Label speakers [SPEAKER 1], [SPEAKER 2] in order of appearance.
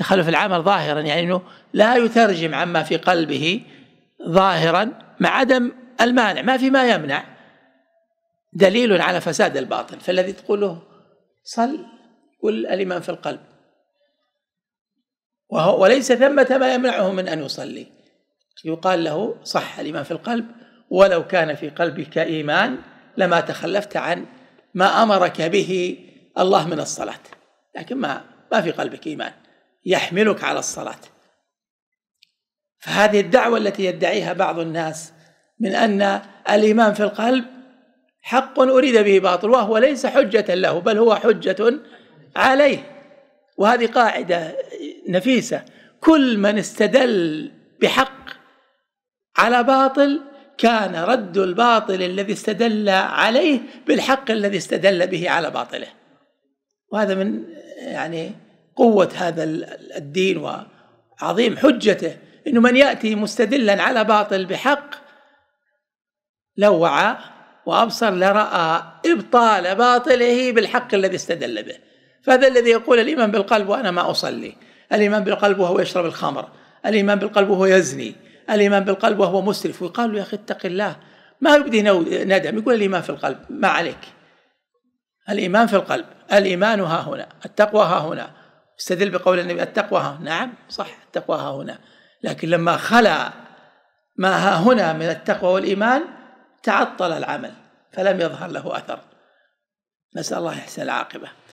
[SPEAKER 1] تخلف العمل ظاهرا يعني أنه لا يترجم عما في قلبه ظاهرا مع عدم المانع ما في ما يمنع دليل على فساد الباطن فالذي تقوله صل قل الإيمان في القلب وهو وليس ثمة ما يمنعه من أن يصلي يقال له صح الإيمان في القلب ولو كان في قلبك إيمان لما تخلفت عن ما أمرك به الله من الصلاة لكن ما ما في قلبك إيمان يحملك على الصلاة فهذه الدعوة التي يدعيها بعض الناس من أن الإيمان في القلب حق أريد به باطل وهو ليس حجة له بل هو حجة عليه وهذه قاعدة نفيسة كل من استدل بحق على باطل كان رد الباطل الذي استدل عليه بالحق الذي استدل به على باطله وهذا من يعني قوة هذا الدين وعظيم حجته إنه من يأتي مستدلا على باطل بحق لو وعى وأبصر لرأى إبطال باطله بالحق الذي استدل به فهذا الذي يقول الإيمان بالقلب وأنا ما أصلي الإيمان بالقلب وهو يشرب الخمر الإيمان بالقلب وهو يزني الإيمان بالقلب وهو مسرف ويقال له يا أخي اتق الله ما يبدي ندم يقول الإيمان في القلب ما عليك الإيمان في القلب الإيمان ها هنا التقوى ها هنا استدل بقول النبي التقوى ها نعم صح التقوى ها هنا لكن لما خلا ما ها هنا من التقوى والإيمان تعطل العمل فلم يظهر له أثر نسأل الله يحسن العاقبة